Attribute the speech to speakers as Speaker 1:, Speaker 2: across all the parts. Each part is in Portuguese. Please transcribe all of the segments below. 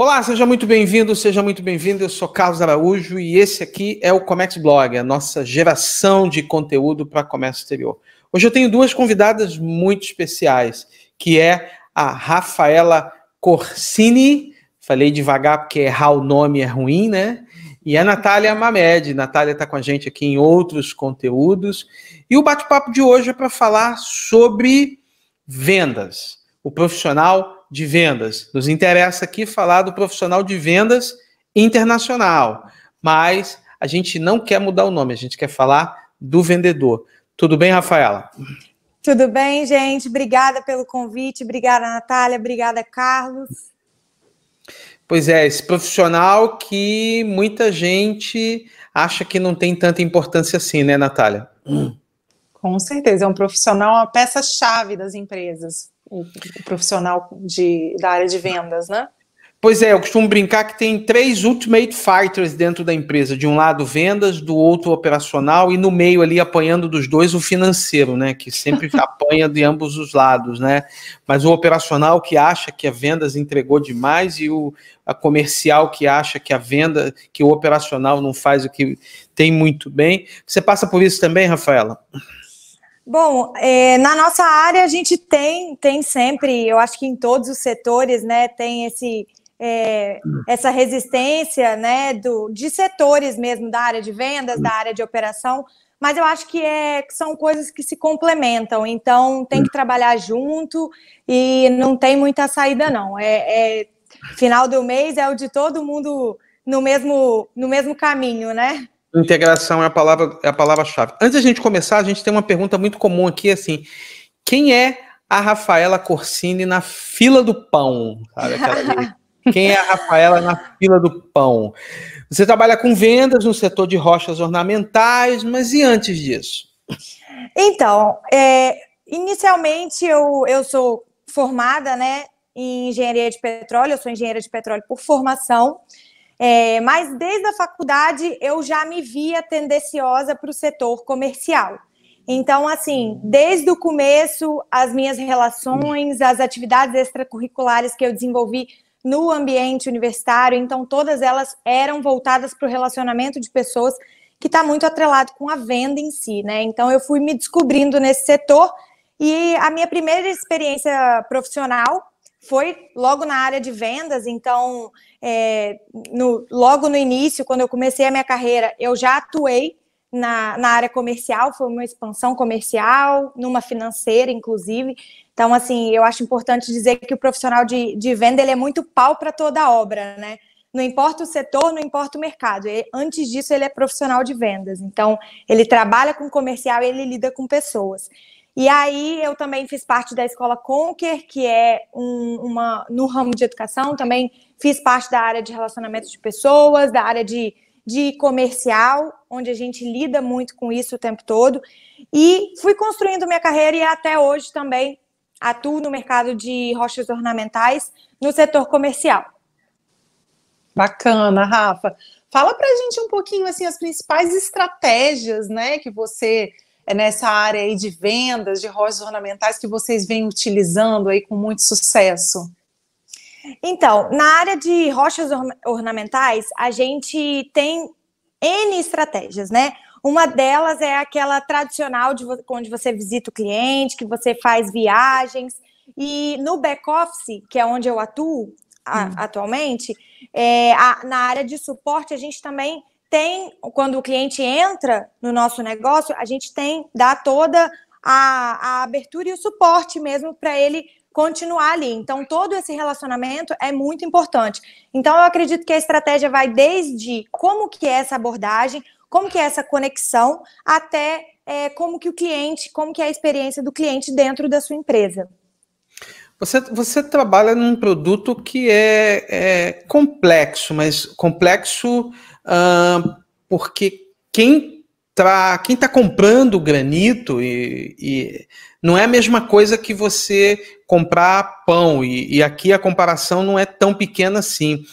Speaker 1: Olá, seja muito bem-vindo, seja muito bem-vindo. Eu sou Carlos Araújo e esse aqui é o Comex Blog, a nossa geração de conteúdo para comércio exterior. Hoje eu tenho duas convidadas muito especiais, que é a Rafaela Corsini, falei devagar porque errar o nome é ruim, né? E a Natália Mamed. Natália está com a gente aqui em outros conteúdos. E o bate-papo de hoje é para falar sobre vendas. O profissional de vendas. Nos interessa aqui falar do profissional de vendas internacional, mas a gente não quer mudar o nome, a gente quer falar do vendedor. Tudo bem, Rafaela?
Speaker 2: Tudo bem, gente. Obrigada pelo convite, obrigada, Natália, obrigada, Carlos.
Speaker 1: Pois é, esse profissional que muita gente acha que não tem tanta importância assim, né, Natália?
Speaker 3: Com certeza, é um profissional, é uma peça-chave das empresas o profissional de, da área de vendas, né?
Speaker 1: Pois é, eu costumo brincar que tem três ultimate fighters dentro da empresa. De um lado, vendas, do outro, operacional, e no meio ali, apanhando dos dois, o financeiro, né? Que sempre apanha de ambos os lados, né? Mas o operacional que acha que a vendas entregou demais e o a comercial que acha que a venda, que o operacional não faz o que tem muito bem. Você passa por isso também, Rafaela?
Speaker 2: Bom, é, na nossa área a gente tem, tem sempre, eu acho que em todos os setores, né, tem esse, é, essa resistência, né, do, de setores mesmo, da área de vendas, da área de operação, mas eu acho que é, são coisas que se complementam, então tem que trabalhar junto e não tem muita saída, não. É, é final do mês é o de todo mundo no mesmo, no mesmo caminho, né?
Speaker 1: Integração é a palavra é a palavra-chave. Antes a gente começar, a gente tem uma pergunta muito comum aqui, assim, quem é a Rafaela Corsini na fila do pão? quem é a Rafaela na fila do pão? Você trabalha com vendas no setor de rochas ornamentais, mas e antes disso?
Speaker 2: Então, é, inicialmente eu, eu sou formada né, em engenharia de petróleo, eu sou engenheira de petróleo por formação, é, mas desde a faculdade eu já me via tendenciosa para o setor comercial. Então, assim, desde o começo, as minhas relações, as atividades extracurriculares que eu desenvolvi no ambiente universitário, então todas elas eram voltadas para o relacionamento de pessoas que está muito atrelado com a venda em si, né? Então eu fui me descobrindo nesse setor e a minha primeira experiência profissional foi logo na área de vendas, então, é, no, logo no início, quando eu comecei a minha carreira, eu já atuei na, na área comercial, foi uma expansão comercial, numa financeira, inclusive. Então, assim, eu acho importante dizer que o profissional de, de venda ele é muito pau para toda a obra, né? Não importa o setor, não importa o mercado. Ele, antes disso, ele é profissional de vendas. Então, ele trabalha com comercial e ele lida com pessoas. E aí eu também fiz parte da escola Conquer, que é um, uma no ramo de educação, também fiz parte da área de relacionamento de pessoas, da área de, de comercial, onde a gente lida muito com isso o tempo todo. E fui construindo minha carreira e até hoje também atuo no mercado de rochas ornamentais no setor comercial.
Speaker 3: Bacana,
Speaker 2: Rafa. Fala para a gente um pouquinho assim as principais
Speaker 3: estratégias, né, que você é nessa área aí de vendas de rosas ornamentais que vocês vêm
Speaker 2: utilizando aí com muito sucesso? Então, na área de rochas ornamentais, a gente tem N estratégias, né? Uma delas é aquela tradicional, de onde você visita o cliente, que você faz viagens. E no back-office, que é onde eu atuo a, hum. atualmente, é, a, na área de suporte, a gente também tem, quando o cliente entra no nosso negócio, a gente tem, dá toda a, a abertura e o suporte mesmo para ele continuar ali. Então, todo esse relacionamento é muito importante. Então, eu acredito que a estratégia vai desde como que é essa abordagem, como que é essa conexão, até é, como que o cliente, como que é a experiência do cliente dentro da sua empresa.
Speaker 1: Você, você trabalha num produto que é, é complexo, mas complexo uh, porque quem quem está comprando granito e, e, não é a mesma coisa que você comprar pão, e, e aqui a comparação não é tão pequena assim.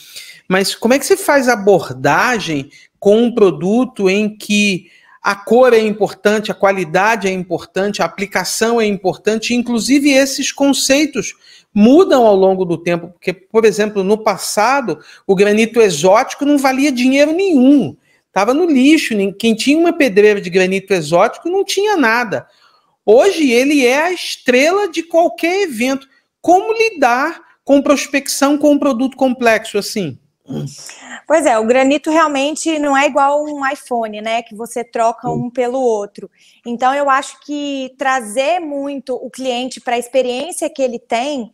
Speaker 1: Mas como é que você faz abordagem com um produto em que a cor é importante, a qualidade é importante, a aplicação é importante, inclusive esses conceitos mudam ao longo do tempo, porque, por exemplo, no passado, o granito exótico não valia dinheiro nenhum, estava no lixo, quem tinha uma pedreira de granito exótico não tinha nada. Hoje ele é a estrela de qualquer evento. Como lidar com prospecção com um produto complexo assim?
Speaker 2: Pois é, o granito realmente não é igual um iPhone, né? Que você troca um pelo outro. Então, eu acho que trazer muito o cliente para a experiência que ele tem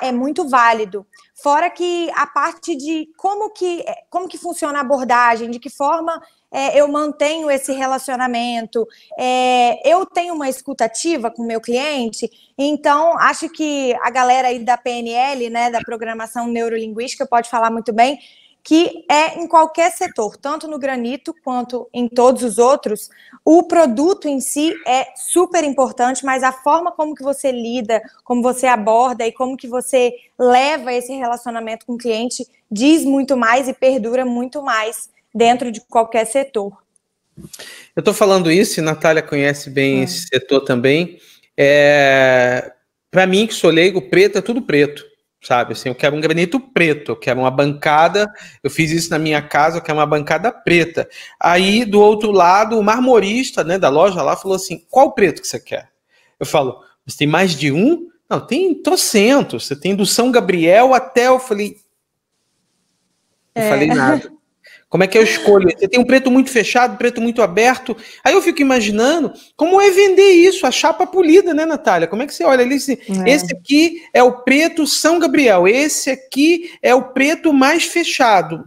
Speaker 2: é muito válido. Fora que a parte de como que, é, como que funciona a abordagem, de que forma é, eu mantenho esse relacionamento, é, eu tenho uma escutativa com o meu cliente, então acho que a galera aí da PNL, né, da programação neurolinguística, pode falar muito bem, que é em qualquer setor, tanto no granito quanto em todos os outros, o produto em si é super importante, mas a forma como que você lida, como você aborda e como que você leva esse relacionamento com o cliente diz muito mais e perdura muito mais dentro de qualquer setor.
Speaker 1: Eu estou falando isso e Natália conhece bem é. esse setor também. É, Para mim, que sou leigo, preto é tudo preto sabe? Assim, eu quero um granito preto, eu quero uma bancada. Eu fiz isso na minha casa, eu quero uma bancada preta. Aí, do outro lado, o marmorista né, da loja lá falou assim: qual preto que você quer? Eu falo, mas tem mais de um? Não, tem trocentos. Você tem do São Gabriel até. Eu falei. É. Não falei nada. Como é que eu escolho? Você tem um preto muito fechado, preto muito aberto. Aí eu fico imaginando como é vender isso, a chapa polida, né, Natália? Como é que você olha ali? Esse, assim, é. esse aqui é o preto São Gabriel, esse aqui é o
Speaker 3: preto mais fechado.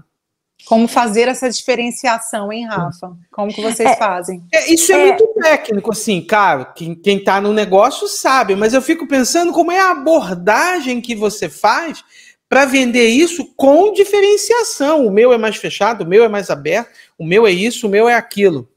Speaker 3: Como fazer essa diferenciação, hein, Rafa? Como que vocês é, fazem?
Speaker 1: É, isso é, é, muito técnico, assim, cara. Quem, quem tá no negócio sabe, mas eu fico pensando como é a abordagem que você faz para vender isso com diferenciação. O meu é mais fechado, o meu é mais aberto, o meu é isso, o meu é aquilo.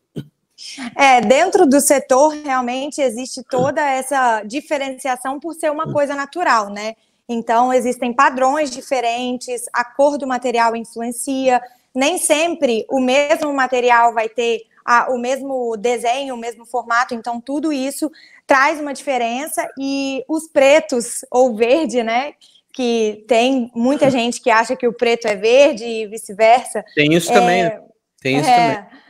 Speaker 2: É, dentro do setor realmente existe toda essa diferenciação por ser uma coisa natural, né? Então existem padrões diferentes, a cor do material influencia, nem sempre o mesmo material vai ter a, o mesmo desenho, o mesmo formato, então tudo isso traz uma diferença e os pretos ou verde, né, que tem muita gente que acha que o preto é verde e vice-versa. Tem isso é, também. Né? Tem isso é, também.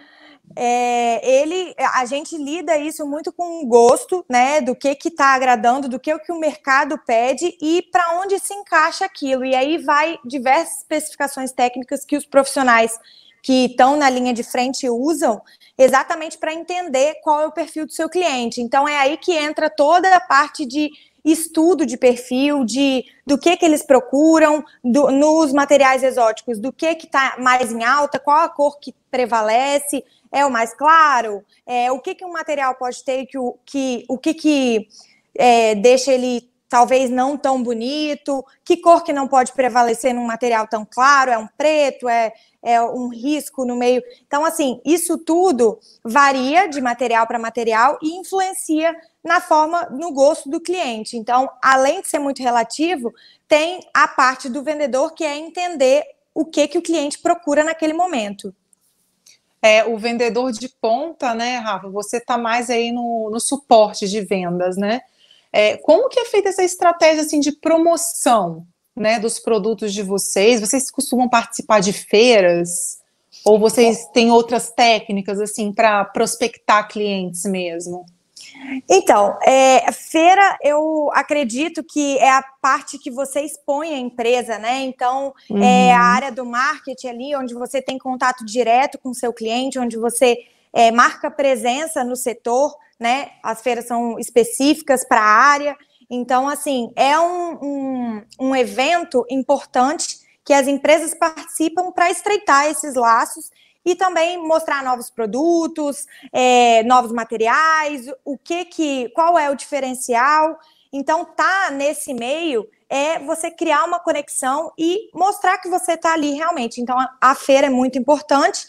Speaker 2: É, ele, a gente lida isso muito com gosto, né, do que que está agradando, do que o que o mercado pede e para onde se encaixa aquilo. E aí vai diversas especificações técnicas que os profissionais que estão na linha de frente usam exatamente para entender qual é o perfil do seu cliente. Então é aí que entra toda a parte de estudo de perfil, de do que que eles procuram do, nos materiais exóticos, do que que está mais em alta, qual a cor que prevalece, é o mais claro, é, o que que um material pode ter que o que o que que é, deixa ele talvez não tão bonito, que cor que não pode prevalecer num material tão claro, é um preto, é, é, um risco no meio. Então, assim, isso tudo varia de material para material e influencia na forma, no gosto do cliente. Então, além de ser muito relativo, tem a parte do vendedor que é entender o que, que o cliente procura naquele momento. É, o vendedor
Speaker 3: de ponta, né, Rafa? Você está mais aí no, no suporte de vendas, né? É, como que é feita essa estratégia assim de promoção né, dos produtos de vocês? Vocês costumam participar de feiras? Ou vocês têm outras técnicas assim para prospectar clientes mesmo?
Speaker 2: Então, é, feira eu acredito que é a parte que você expõe a empresa, né? Então, uhum. é a uhum. área do marketing ali, onde você tem contato direto com o seu cliente, onde você é, marca presença no setor, né? As feiras são específicas para a área. Então, assim, é um, um, um evento importante que as empresas participam para estreitar esses laços e também mostrar novos produtos, é, novos materiais, o que que, qual é o diferencial. Então, tá nesse meio é você criar uma conexão e mostrar que você está ali realmente. Então, a, a, feira é muito importante.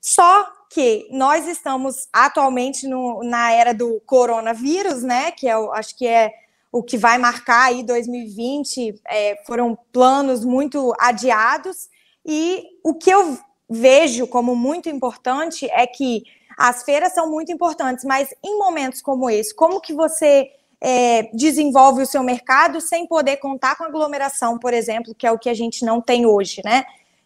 Speaker 2: Só que nós estamos atualmente no, na era do coronavírus, né? Que eu é acho que é o que vai marcar aí 2020 é, foram planos muito adiados. E o que eu vejo como muito importante é que as feiras são muito importantes, mas em momentos como esse, como que você é, desenvolve o seu mercado sem poder contar com aglomeração, por exemplo, que é o que a gente não tem hoje, né?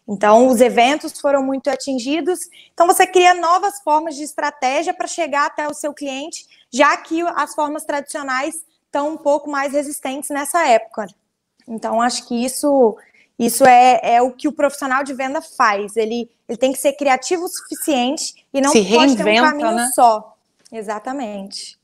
Speaker 2: Então, os eventos foram muito atingidos. Então, você cria novas formas de estratégia para chegar até o seu cliente, já que as formas tradicionais estão um pouco mais resistentes nessa época. Então, acho que isso isso é, é o que o profissional de venda faz. Ele, ele tem que ser criativo o suficiente e não Se pode reinventa, ter um caminho né? só. Exatamente.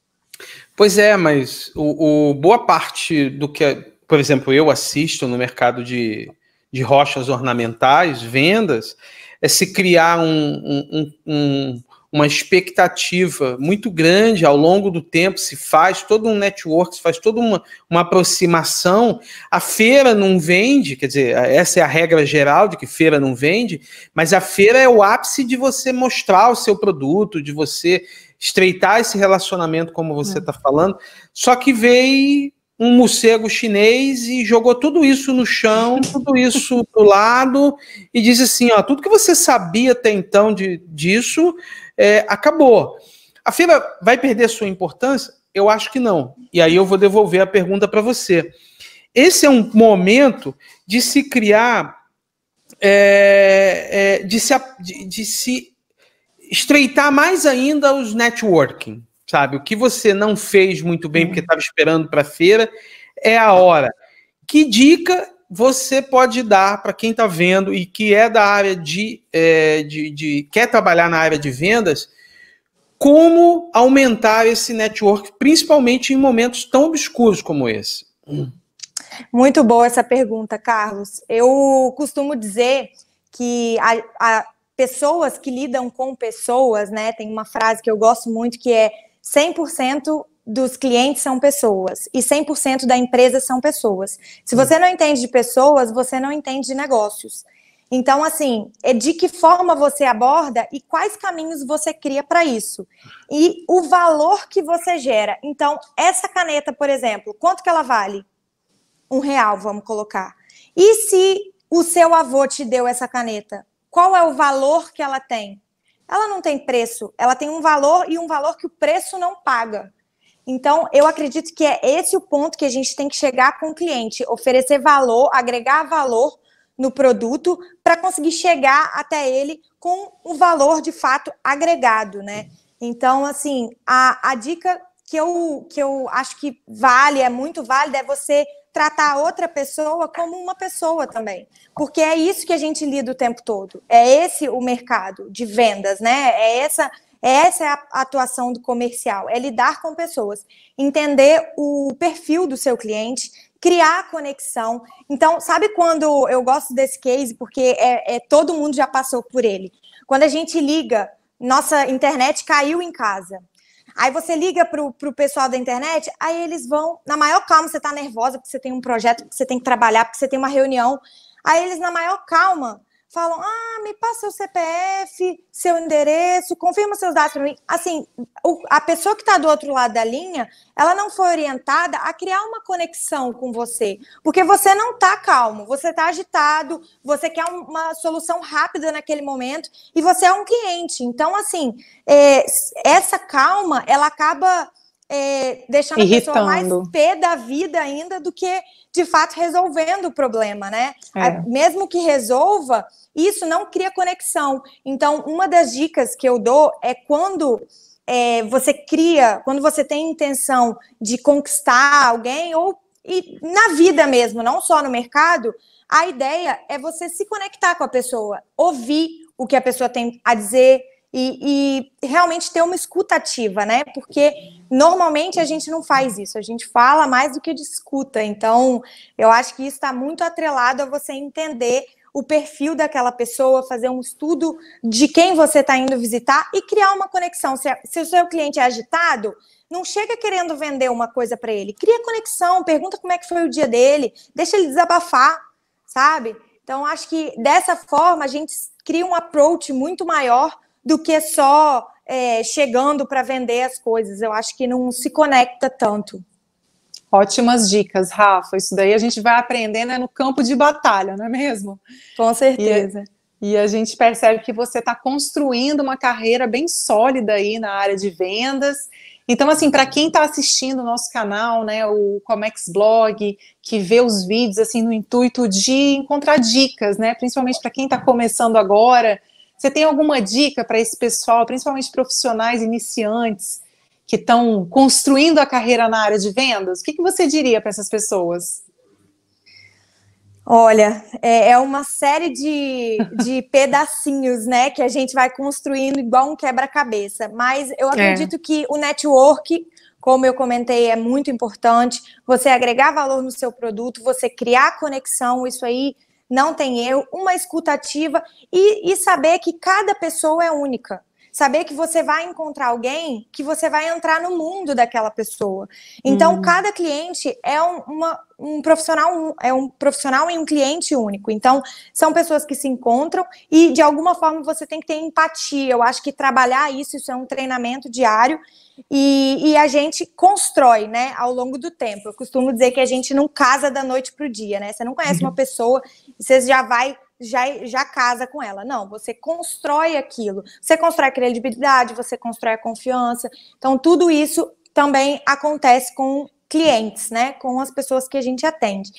Speaker 1: Pois é, mas o, o, boa parte do que, por exemplo, eu assisto no mercado de, de rochas ornamentais, vendas, é se criar um, um, um, uma expectativa muito grande ao longo do tempo, se faz todo um network, se faz toda uma, uma aproximação. A feira não vende, quer dizer, essa é a regra geral de que feira não vende, mas a feira é o ápice de você mostrar o seu produto, de você estreitar esse relacionamento, como você está é. Tá falando. Só que veio um morcego chinês e jogou tudo isso no chão, tudo isso pro lado e disse assim, ó, tudo que você sabia até então de, disso, é, acabou. A feira vai perder sua importância? Eu acho que não. E aí eu vou devolver a pergunta para você. Esse é um momento de se criar, é, é, de, se, de, de se estreitar mais ainda os networking, sabe? O que você não fez muito bem porque estava uhum. esperando para a feira é a hora. Que dica você pode dar para quem está vendo e que é da área de, é, de, de, quer trabalhar na área de vendas, como aumentar esse network, principalmente em momentos tão obscuros como esse?
Speaker 2: Muito boa essa pergunta, Carlos. Eu costumo dizer que a, a pessoas que lidam com pessoas, né? Tem uma frase que eu gosto muito que é 100% dos clientes são pessoas e 100% da empresa são pessoas. Se você não entende de pessoas, você não entende de negócios. Então, assim, é de que forma você aborda e quais caminhos você cria para isso. E o valor que você gera. Então, essa caneta, por exemplo, quanto que ela vale? Um real, vamos colocar. E se o seu avô te deu essa caneta? Qual é o valor que ela tem? Ela não tem preço, ela tem um valor e um valor que o preço não paga. Então, eu acredito que é esse o ponto que a gente tem que chegar com o cliente, oferecer valor, agregar valor no produto para conseguir chegar até ele com o valor de fato agregado, né? Então, assim, a, a dica que eu, que eu acho que vale, é muito válida, é você tratar outra pessoa como uma pessoa também. Porque é isso que a gente lida o tempo todo. É esse o mercado de vendas, né? É essa essa é a atuação do comercial, é lidar com pessoas, entender o perfil do seu cliente, criar conexão. Então, sabe quando eu gosto desse case, porque é, é, todo mundo já passou por ele. Quando a gente liga, nossa internet caiu em casa. Aí você liga para o pessoal da internet, aí eles vão, na maior calma, você está nervosa, porque você tem um projeto, porque você tem que trabalhar, porque você tem uma reunião. Aí eles, na maior calma, falam: ah, me passa seu CPF, seu endereço, confirma seus dados para mim. Assim, o, a pessoa que está do outro lado da linha, ela não foi orientada a criar uma conexão com você, porque você não está calmo, você está agitado, você quer uma solução rápida naquele momento e você é um cliente. Então, assim, é, essa calma, ela acaba é, deixando Irritando. a pessoa mais pé da vida ainda do que de fato resolvendo o problema, né? É. mesmo que resolva, isso não cria conexão. Então, uma das dicas que eu dou é quando é, você cria, quando você tem intenção de conquistar alguém ou e na vida mesmo, não só no mercado, a ideia é você se conectar com a pessoa, ouvir o que a pessoa tem a dizer, e, e, realmente ter uma escutativa, né? Porque normalmente a gente não faz isso, a gente fala mais do que discuta. Então, eu acho que isso está muito atrelado a você entender o perfil daquela pessoa, fazer um estudo de quem você está indo visitar e criar uma conexão. Se, se o seu cliente é agitado, não chega querendo vender uma coisa para ele. Cria conexão, pergunta como é que foi o dia dele, deixa ele desabafar, sabe? Então, acho que dessa forma a gente cria um approach muito maior do que só é, chegando para vender as coisas. Eu acho que não se conecta tanto.
Speaker 3: Ótimas dicas, Rafa. Isso daí a gente vai aprendendo né, no campo de batalha, não é mesmo? Com certeza. E, e a gente percebe que você está construindo uma carreira bem sólida aí na área de vendas. Então, assim, para quem está assistindo o nosso canal, né, o Comex Blog, que vê os vídeos assim no intuito de encontrar dicas, né, principalmente para quem está começando agora, você tem alguma dica para esse pessoal, principalmente profissionais iniciantes, que estão construindo a carreira na área de vendas? O que, que você
Speaker 2: diria para essas pessoas? Olha, é, é, uma série de, de pedacinhos, né, que a gente vai construindo igual um quebra-cabeça. Mas eu é. acredito é. que o network, como eu comentei, é muito importante. Você agregar valor no seu produto, você criar conexão, isso aí não tem erro, uma escutativa e, e saber que cada pessoa é única. Saber que você vai encontrar alguém que você vai entrar no mundo daquela pessoa. Então, hum. cada cliente é um, uma, um profissional, é um profissional e um cliente único. Então, são pessoas que se encontram e, de alguma forma, você tem que ter empatia. Eu acho que trabalhar isso, isso é um treinamento diário e, e a gente constrói, né, ao longo do tempo. Eu costumo dizer que a gente não casa da noite para o dia, né? Você não conhece uma uhum. pessoa e você já vai já, já casa com ela. Não, você constrói aquilo. Você constrói a credibilidade, você constrói a confiança. Então, tudo isso também acontece com clientes, né? Com as pessoas que a gente atende.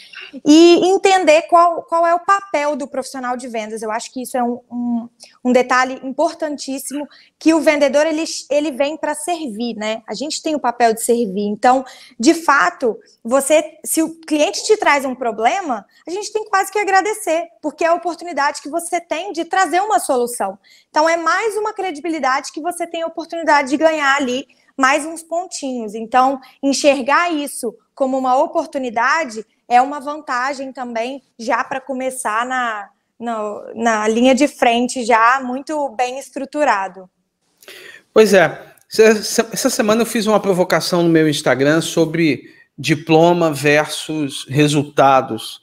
Speaker 2: E entender qual, qual é o papel do profissional de vendas. Eu acho que isso é um, um, um detalhe importantíssimo, que o vendedor, ele, ele vem para servir, né? A gente tem o papel de servir. Então, de fato, você, se o cliente te traz um problema, a gente tem quase que agradecer, porque é a oportunidade que você tem de trazer uma solução. Então, é mais uma credibilidade que você tem a oportunidade de ganhar ali mais uns pontinhos. Então, enxergar isso como uma oportunidade é uma vantagem também, já para começar na, na, na, linha de frente, já muito bem estruturado.
Speaker 1: Pois é. Essa semana eu fiz uma provocação no meu Instagram sobre diploma versus resultados.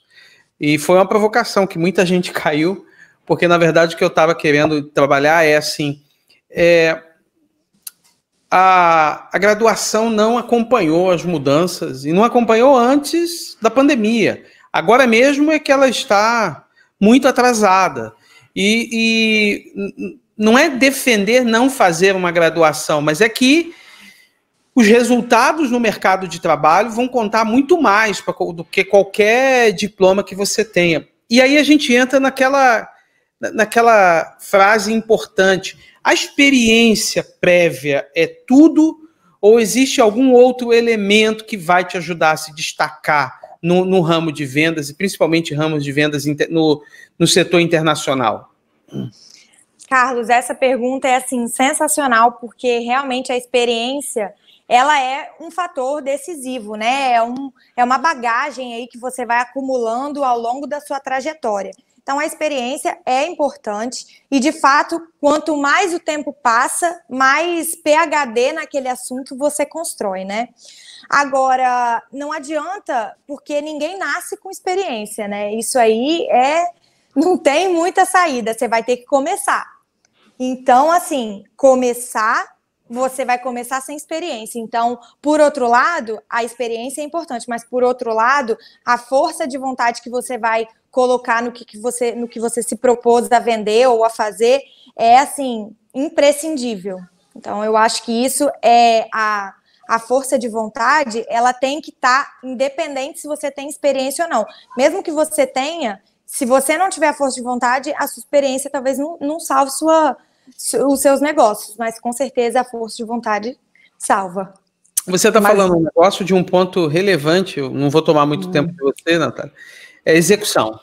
Speaker 1: E foi uma provocação que muita gente caiu, porque na verdade o que eu estava querendo trabalhar é assim: é, a, a graduação não acompanhou as mudanças e não acompanhou antes da pandemia. Agora mesmo é que ela está muito atrasada. E, e não é defender não fazer uma graduação, mas é que os resultados no mercado de trabalho vão contar muito mais pra, do que qualquer diploma que você tenha. E aí a gente entra naquela, naquela frase importante a experiência prévia é tudo ou existe algum outro elemento que vai te ajudar a se destacar no, no ramo de vendas e principalmente ramos de vendas no, no setor internacional?
Speaker 2: Carlos, essa pergunta é assim sensacional porque realmente a experiência ela é um fator decisivo, né? É, um, é uma bagagem aí que você vai acumulando ao longo da sua trajetória. Então, a experiência é importante e, de fato, quanto mais o tempo passa, mais PHD naquele assunto você constrói, né? Agora, não adianta, porque ninguém nasce com experiência, né? Isso aí é. Não tem muita saída, você vai ter que começar. Então, assim, começar você vai começar sem experiência. Então, por outro lado, a experiência é importante, mas por outro lado, a força de vontade que você vai colocar no que, que você no que você se propôs a vender ou a fazer é assim imprescindível. Então, eu acho que isso é a a força de vontade, ela tem que estar tá independente se você tem experiência ou não. Mesmo que você tenha, se você não tiver força de vontade, a sua experiência talvez não, não salve sua os seus negócios, mas com certeza a força de vontade salva.
Speaker 1: Você está falando um negócio de um ponto relevante, eu não vou tomar muito hum. tempo de você, Natália. É execução.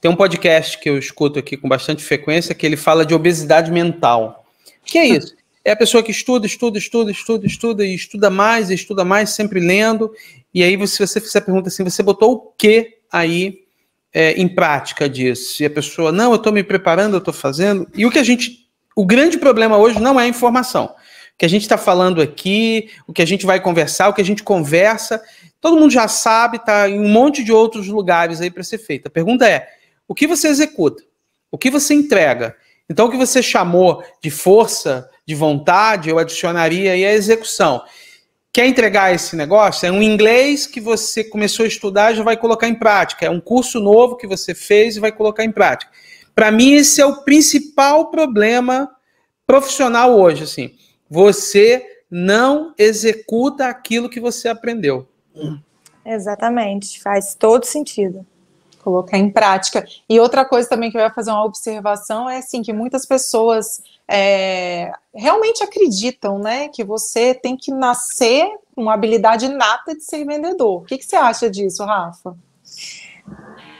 Speaker 1: Tem um podcast que eu escuto aqui com bastante frequência que ele fala de obesidade mental. O que é hum. isso? É a pessoa que estuda, estuda, estuda, estuda, estuda, e estuda mais, e estuda mais, sempre lendo. E aí, se você fizer a pergunta assim, você botou o que aí é, em prática disso? E a pessoa, não, eu estou me preparando, eu estou fazendo. E o que a gente o grande problema hoje não é a informação. O que a gente está falando aqui, o que a gente vai conversar, o que a gente conversa, todo mundo já sabe, está em um monte de outros lugares aí para ser feito. A pergunta é: o que você executa? O que você entrega? Então, o que você chamou de força, de vontade, eu adicionaria aí a execução. Quer entregar esse negócio? É um inglês que você começou a estudar e já vai colocar em prática. É um curso novo que você fez e vai colocar em prática. Para mim, esse é o principal problema profissional hoje, assim. Você não executa aquilo que você aprendeu.
Speaker 3: Exatamente, faz todo sentido. Colocar em prática. E outra coisa também que eu ia fazer uma observação é assim que muitas pessoas é, realmente acreditam, né, que você tem que nascer com uma habilidade nata de ser vendedor. O que, que você acha disso, Rafa?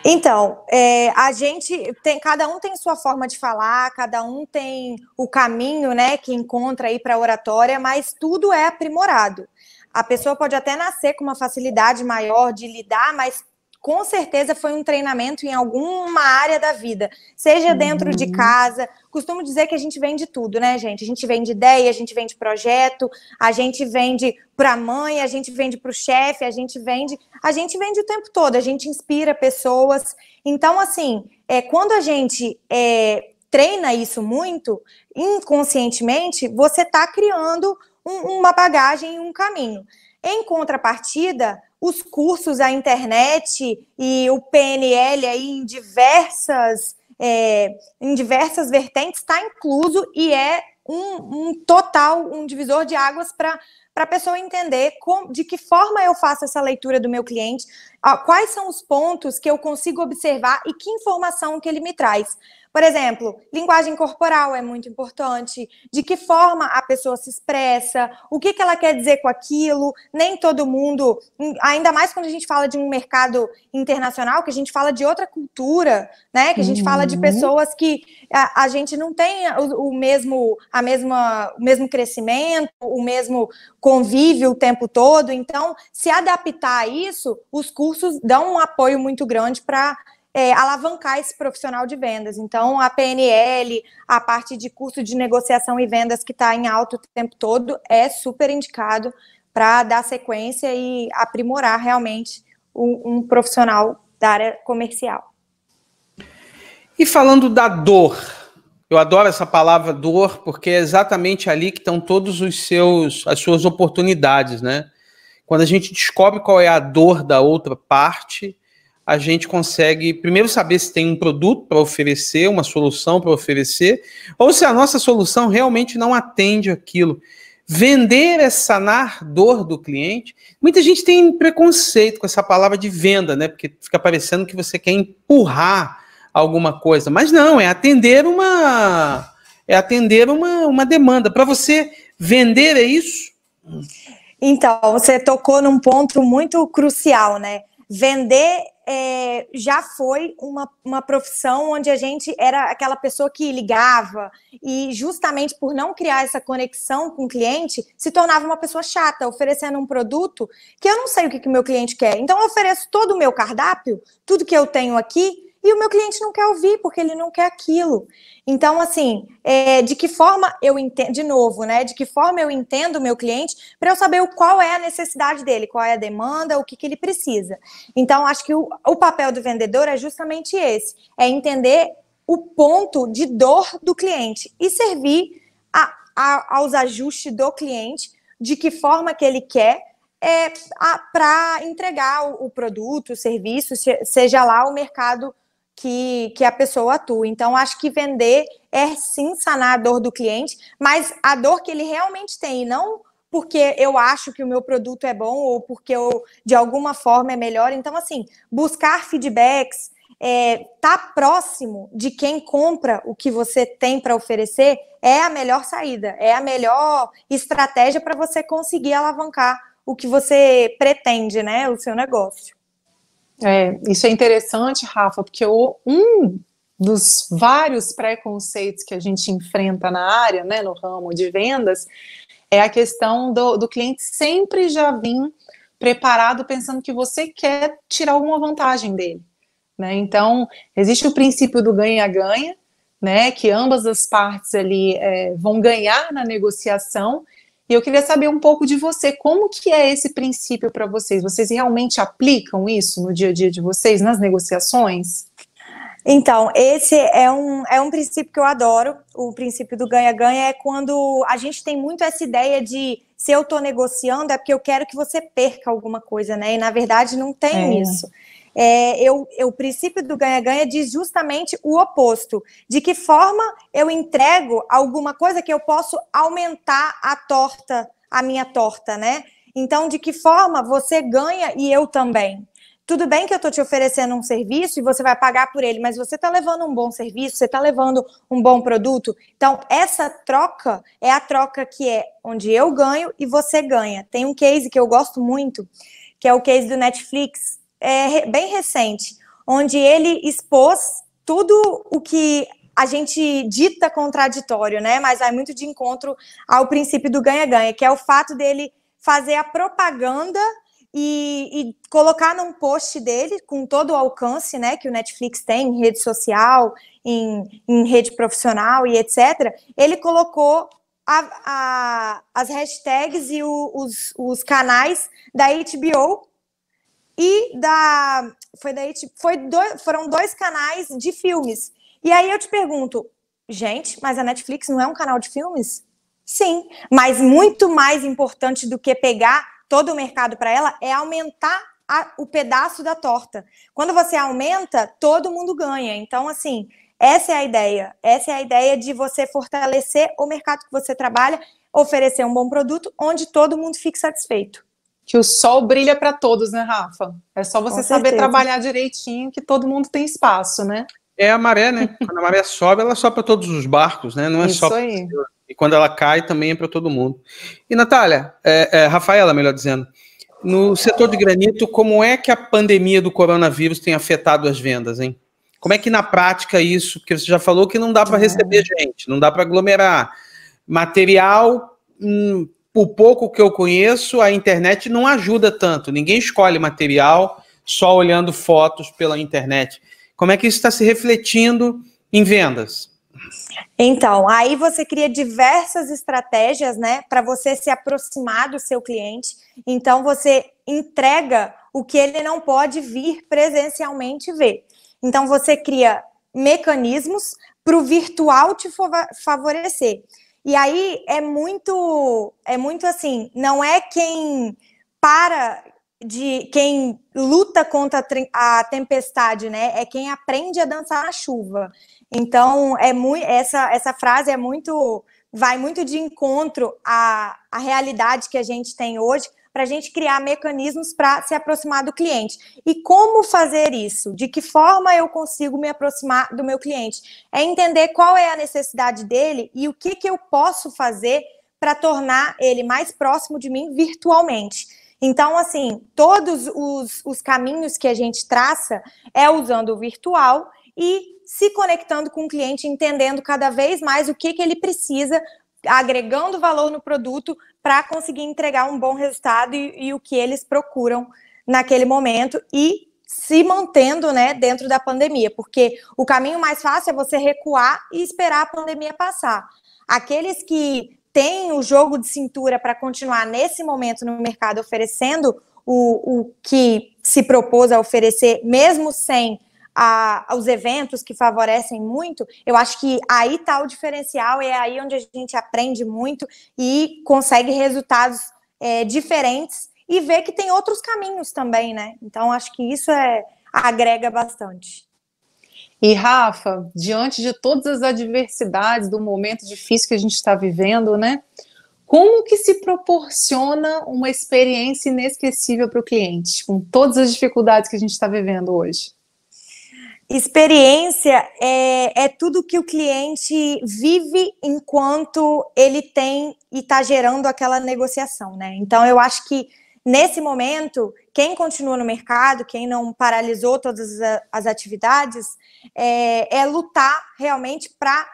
Speaker 2: Então, é, a gente tem, cada um tem sua forma de falar, cada um tem o caminho, né, que encontra aí para oratória, mas tudo é aprimorado. A pessoa pode até nascer com uma facilidade maior de lidar, mas com certeza foi um treinamento em alguma área da vida, seja dentro uhum. de casa. Costumo dizer que a gente vende tudo, né, gente? A gente vende ideia, a gente vende projeto, a gente vende para a mãe, a gente vende para o chefe, a gente vende, a gente vende o tempo todo, a gente inspira pessoas. Então, assim, é, quando a gente é, treina isso muito, inconscientemente, você está criando um, uma bagagem, um caminho. Em contrapartida, os cursos, a internet e o PNL aí em diversas, é, em diversas vertentes está incluso e é um, um, total, um divisor de águas para a pessoa entender com, de que forma eu faço essa leitura do meu cliente, quais são os pontos que eu consigo observar e que informação que ele me traz. Por exemplo, linguagem corporal é muito importante, de que forma a pessoa se expressa, o que, que ela quer dizer com aquilo, nem todo mundo, ainda mais quando a gente fala de um mercado internacional, que a gente fala de outra cultura, né? Que a gente uhum. fala de uhum. pessoas que a, a gente não tem o, o, mesmo, a mesma, o mesmo crescimento, o mesmo convívio o tempo todo. Então, se adaptar a isso, os cursos dão um apoio muito grande para é, alavancar esse profissional de vendas. Então, a PNL, a parte de curso de negociação e vendas que está em alto o tempo todo, é super indicado para dar sequência e aprimorar realmente um, um profissional da área comercial. E falando
Speaker 1: da dor, eu adoro essa palavra dor, porque é exatamente ali que estão todos os seus as suas oportunidades, né? Quando a gente descobre qual é a dor da outra parte, a gente consegue primeiro saber se tem um produto para oferecer, uma solução para oferecer, ou se a nossa solução realmente não atende aquilo. Vender é sanar dor do cliente. Muita gente tem preconceito com essa palavra de venda, né? Porque fica parecendo que você quer empurrar alguma coisa, mas não, é atender uma é atender uma, uma demanda. Para você
Speaker 2: vender é isso? Então, você tocou num ponto muito crucial, né? Vender é, já foi uma, uma profissão onde a gente era aquela pessoa que ligava e justamente por não criar essa conexão com o cliente, se tornava uma pessoa chata, oferecendo um produto que eu não sei o que, que meu cliente quer. Então eu ofereço todo o meu cardápio, tudo que eu tenho aqui, e o meu cliente não quer ouvir, porque ele não quer aquilo. Então, assim, é, de que forma eu entendo, de novo, né? De que forma eu entendo o meu cliente para eu saber o, qual é a necessidade dele, qual é a demanda, o que, que ele precisa. Então, acho que o, o papel do vendedor é justamente esse: é entender o ponto de dor do cliente e servir a, a, aos ajustes do cliente, de que forma que ele quer é, para entregar o, produto, o serviço, seja lá o mercado que, que a pessoa atua. Então, acho que vender é sim sanar a dor do cliente, mas a dor que ele realmente tem, e não porque eu acho que o meu produto é bom ou porque eu, de alguma forma é melhor. Então, assim, buscar feedbacks, é, tá próximo de quem compra o que você tem para oferecer é a melhor saída, é a melhor estratégia para você conseguir alavancar o que você pretende, né? O seu negócio.
Speaker 3: É, isso é interessante, Rafa, porque o, um dos vários preconceitos que a gente enfrenta na área, né, no ramo de vendas, é a questão do, do cliente sempre já vir preparado pensando que você quer tirar alguma vantagem dele. Né? Então, existe o princípio do ganha-ganha, né, que ambas as partes ali é, vão ganhar na negociação, e eu queria saber um pouco de você, como que é esse princípio para vocês? Vocês realmente aplicam
Speaker 2: isso no dia a dia de vocês, nas negociações? Então, esse é um, é um princípio que eu adoro. O princípio do ganha-ganha é quando a gente tem muito essa ideia de se eu estou negociando é porque eu quero que você perca alguma coisa, né? E na verdade não tem é. isso é, eu, eu, o princípio do ganha-ganha diz justamente o oposto. De que forma eu entrego alguma coisa que eu posso aumentar a torta, a minha torta, né? Então, de que forma você ganha e eu também? Tudo bem que eu estou te oferecendo um serviço e você vai pagar por ele, mas você está levando um bom serviço, você está levando um bom produto. Então, essa troca é a troca que é onde eu ganho e você ganha. Tem um case que eu gosto muito, que é o case do Netflix, é, bem recente, onde ele expôs tudo o que a gente dita contraditório, né? Mas vai muito de encontro ao princípio do ganha-ganha, que é o fato dele fazer a propaganda e, e, colocar num post dele, com todo o alcance né, que o Netflix tem em rede social, em, em rede profissional e etc., ele colocou a, a, as hashtags e o, os, os canais da HBO e da foi da tipo, foi dois, foram dois canais de filmes. E aí eu te pergunto, gente, mas a Netflix não é um canal de filmes? Sim, mas muito mais importante do que pegar todo o mercado para ela é aumentar a, o pedaço da torta. Quando você aumenta, todo mundo ganha. Então, assim, essa é a ideia. Essa é a ideia de você fortalecer o mercado que você trabalha, oferecer um bom produto onde todo mundo fique satisfeito que o sol brilha para todos, né, Rafa?
Speaker 3: É só você Com saber certeza. trabalhar direitinho que todo mundo tem espaço, né?
Speaker 1: É a maré, né? Quando a maré sobe, ela sobe para todos os barcos, né? Não é Isso só. Aí. E quando ela cai, também é para todo mundo. E, Natália, é, é, Rafaela, melhor dizendo, no setor de granito, como é que a pandemia do coronavírus tem afetado as vendas, hein? Como é que na prática isso, porque você já falou que não dá para é. receber gente, não dá para aglomerar. Material, hum, o pouco que eu conheço, a internet não ajuda tanto. Ninguém escolhe material só olhando fotos pela internet. Como é que isso está se refletindo em vendas?
Speaker 2: Então, aí você cria diversas estratégias, né, para você se aproximar do seu cliente. Então, você entrega o que ele não pode vir presencialmente ver. Então, você cria mecanismos para o virtual te favorecer. E aí é muito, é muito assim, não é quem para de quem luta contra a tempestade, né? É quem aprende a dançar na chuva. Então, é muito essa essa frase é muito vai muito de encontro à, à realidade que a gente tem hoje, para a gente criar mecanismos para se aproximar do cliente. E como fazer isso? De que forma eu consigo me aproximar do meu cliente? É entender qual é a necessidade dele e o que, que eu posso fazer para tornar ele mais próximo de mim virtualmente. Então, assim, todos os, os, caminhos que a gente traça é usando o virtual e se conectando com o cliente, entendendo cada vez mais o que, que ele precisa agregando valor no produto para conseguir entregar um bom resultado e, e o que eles procuram naquele momento e se mantendo né, dentro da pandemia, porque o caminho mais fácil é você recuar e esperar a pandemia passar. Aqueles que têm o jogo de cintura para continuar nesse momento no mercado oferecendo o, o que se propôs a oferecer, mesmo sem a, aos eventos que favorecem muito, eu acho que aí está o diferencial, é aí onde a gente aprende muito e consegue resultados é, diferentes e vê que tem outros caminhos também, né? Então, acho que isso é, agrega bastante.
Speaker 3: E Rafa, diante de todas as adversidades do momento difícil que a gente está vivendo, né? Como que se proporciona uma experiência inesquecível para o cliente, com todas as
Speaker 2: dificuldades que a gente está vivendo hoje? Experiência é, é tudo que o cliente vive enquanto ele tem e está gerando aquela negociação, né? Então, eu acho que nesse momento, quem continua no mercado, quem não paralisou todas as atividades, é, é lutar realmente para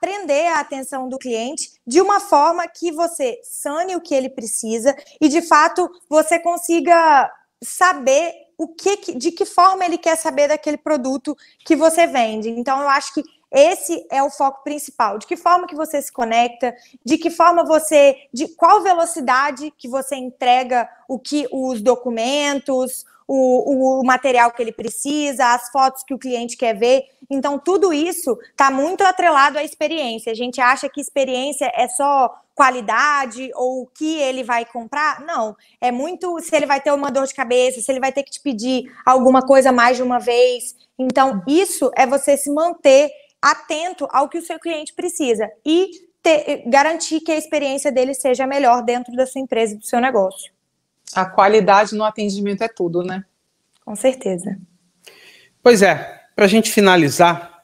Speaker 2: prender a atenção do cliente de uma forma que você sane o que ele precisa e, de fato, você consiga saber o que, de que forma ele quer saber daquele produto que você vende. Então, eu acho que esse é o foco principal. De que forma que você se conecta, de que forma você, de qual velocidade que você entrega o que os documentos, o, o material que ele precisa, as fotos que o cliente quer ver. Então, tudo isso está muito atrelado à experiência. A gente acha que experiência é só qualidade ou o que ele vai comprar. Não, é muito se ele vai ter uma dor de cabeça, se ele vai ter que te pedir alguma coisa mais de uma vez. Então, isso é você se manter atento ao que o seu cliente precisa e ter, garantir que a experiência dele seja melhor dentro da sua empresa e do seu negócio. A qualidade no atendimento é tudo, né? Com certeza.
Speaker 1: Pois é, para a gente finalizar,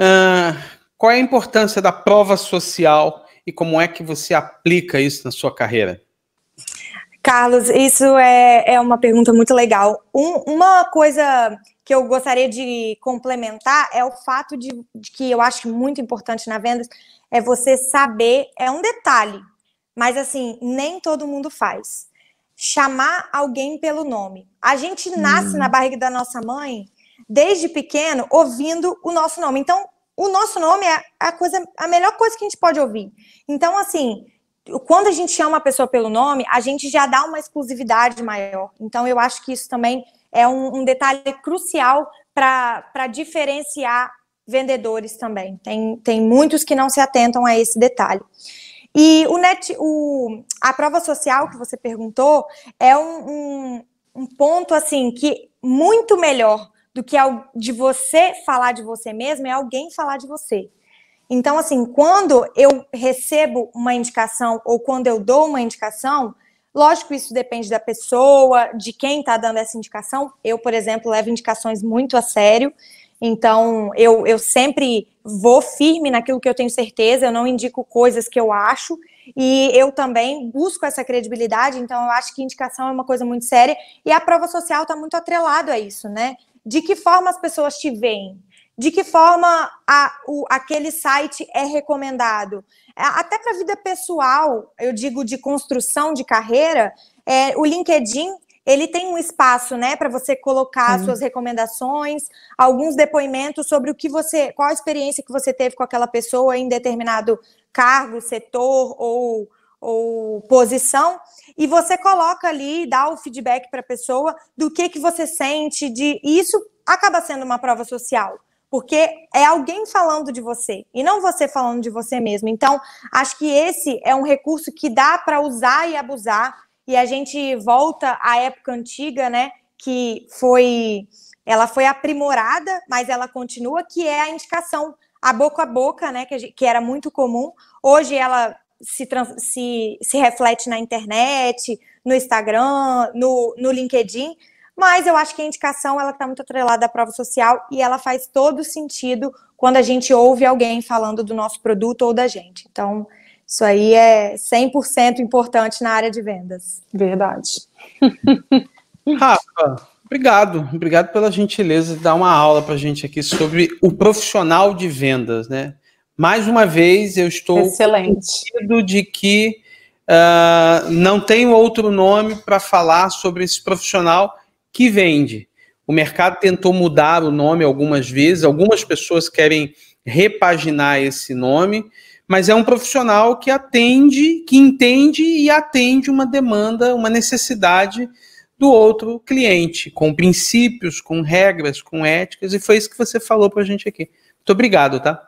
Speaker 1: uh, qual é a importância da prova social e como é que você aplica isso na sua carreira?
Speaker 2: Carlos, isso é, é uma pergunta muito legal. Um, uma coisa que eu gostaria de complementar é o fato de, de que eu acho muito importante na vendas é você saber, é um detalhe, mas assim, nem todo mundo faz. Chamar alguém pelo nome. A gente nasce hum. na barriga da nossa mãe, desde pequeno, ouvindo o nosso nome. Então, o nosso nome é a coisa, a melhor coisa que a gente pode ouvir. Então, assim, quando a gente chama a pessoa pelo nome, a gente já dá uma exclusividade maior. Então, eu acho que isso também é um, um detalhe crucial para diferenciar vendedores também. Tem, tem muitos que não se atentam a esse detalhe. E o net, o, a prova social que você perguntou é um, um, um ponto assim que muito melhor do que de você falar de você mesmo é alguém falar de você. Então, assim, quando eu recebo uma indicação ou quando eu dou uma indicação, lógico, isso depende da pessoa, de quem está dando essa indicação. Eu, por exemplo, levo indicações muito a sério. Então, eu, eu sempre vou firme naquilo que eu tenho certeza, eu não indico coisas que eu acho. E eu também busco essa credibilidade, então eu acho que indicação é uma coisa muito séria. E a prova social está muito atrelado a isso, né? de que forma as pessoas te veem, de que forma a, o, aquele site é recomendado. É, até para a vida pessoal, eu digo de construção de carreira, é, o LinkedIn ele tem um espaço, né, para você colocar uhum. suas recomendações, alguns depoimentos sobre o que você, qual a experiência que você teve com aquela pessoa em determinado cargo, setor ou ou posição, e você coloca ali, dá o feedback para a pessoa do que, que você sente, de e isso acaba sendo uma prova social. Porque é alguém falando de você e não você falando de você mesmo. Então, acho que esse é um recurso que dá para usar e abusar. E a gente volta à época antiga, né? Que foi ela foi aprimorada, mas ela continua, que é a indicação a boca a boca, né, que, gente, que, era muito comum. Hoje ela se, se, se reflete na internet, no Instagram, no, no LinkedIn, mas eu acho que a indicação ela está muito atrelada à prova social e ela faz todo sentido quando a gente ouve alguém falando do nosso produto ou da gente. Então, isso aí é 100% importante na área de vendas. Verdade.
Speaker 1: Rafa, obrigado. Obrigado pela gentileza de dar uma aula para a gente aqui sobre o profissional de vendas, né? Mais uma vez, eu estou Excelente. de que uh, não tenho outro nome para falar sobre esse profissional que vende. O mercado tentou mudar o nome algumas vezes, algumas pessoas querem repaginar esse nome, mas é um profissional que atende, que entende e atende uma demanda, uma necessidade do outro cliente, com princípios, com regras, com éticas, e foi isso que você falou para a gente aqui. Muito obrigado, tá?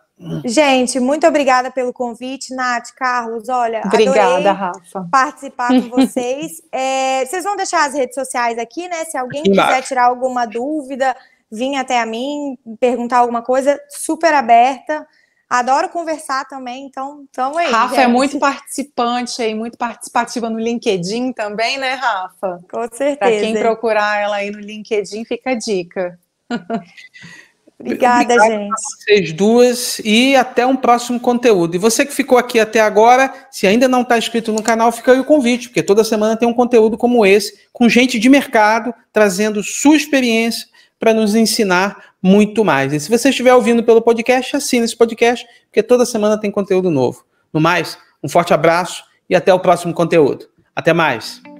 Speaker 2: Gente, muito obrigada pelo convite, Nath, Carlos. Olha, obrigada, Rafa. participar com vocês. é, vocês vão deixar as redes sociais aqui, né? Se alguém quiser tirar alguma dúvida, vir até a mim, perguntar alguma coisa, super aberta. Adoro conversar também, então então aí. É Rafa é gente. é muito participante
Speaker 3: aí, muito participativa no LinkedIn também, né, Rafa? Com certeza. Para quem procurar ela aí no LinkedIn, fica a dica. Obrigada, Obrigado gente.
Speaker 1: Vocês duas e até um próximo conteúdo. E você que ficou aqui até agora, se ainda não está inscrito no canal, fica aí o convite, porque toda semana tem um conteúdo como esse, com gente de mercado, trazendo sua experiência para nos ensinar muito mais. E se você estiver ouvindo pelo podcast, assine esse podcast, porque toda semana tem conteúdo novo. No mais, um forte abraço e até o próximo conteúdo. Até mais.